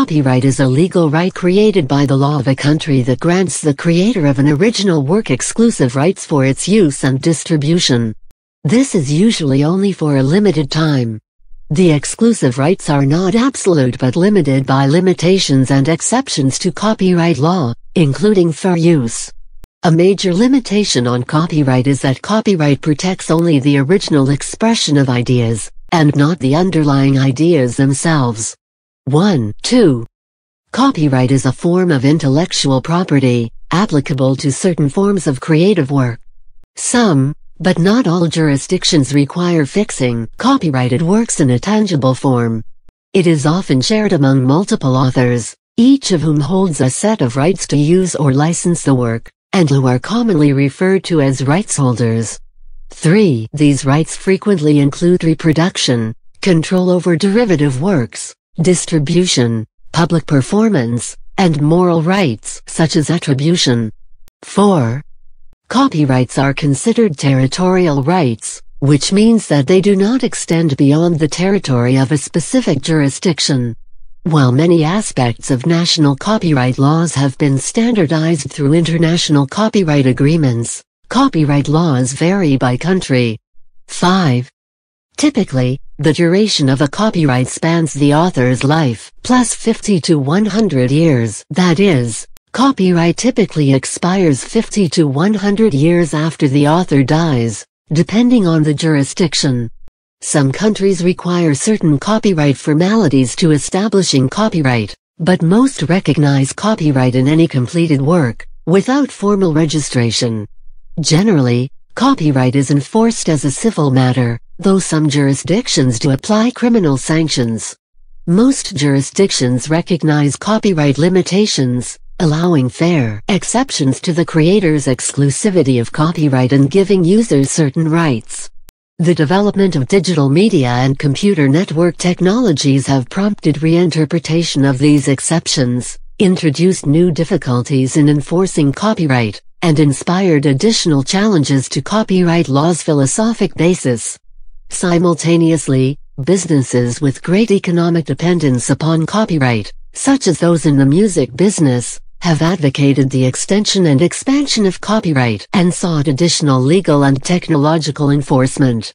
Copyright is a legal right created by the law of a country that grants the creator of an original work exclusive rights for its use and distribution. This is usually only for a limited time. The exclusive rights are not absolute but limited by limitations and exceptions to copyright law, including fair use. A major limitation on copyright is that copyright protects only the original expression of ideas, and not the underlying ideas themselves. 1. 2. Copyright is a form of intellectual property, applicable to certain forms of creative work. Some, but not all jurisdictions require fixing copyrighted works in a tangible form. It is often shared among multiple authors, each of whom holds a set of rights to use or license the work, and who are commonly referred to as rights holders. 3. These rights frequently include reproduction, control over derivative works, distribution, public performance, and moral rights such as attribution. 4. Copyrights are considered territorial rights, which means that they do not extend beyond the territory of a specific jurisdiction. While many aspects of national copyright laws have been standardized through international copyright agreements, copyright laws vary by country. 5. Typically, the duration of a copyright spans the author's life, plus 50 to 100 years. That is, copyright typically expires 50 to 100 years after the author dies, depending on the jurisdiction. Some countries require certain copyright formalities to establishing copyright, but most recognize copyright in any completed work, without formal registration. Generally, copyright is enforced as a civil matter, though some jurisdictions do apply criminal sanctions. Most jurisdictions recognize copyright limitations, allowing fair exceptions to the creator's exclusivity of copyright and giving users certain rights. The development of digital media and computer network technologies have prompted reinterpretation of these exceptions, introduced new difficulties in enforcing copyright, and inspired additional challenges to copyright law's philosophic basis. Simultaneously, businesses with great economic dependence upon copyright, such as those in the music business, have advocated the extension and expansion of copyright and sought additional legal and technological enforcement.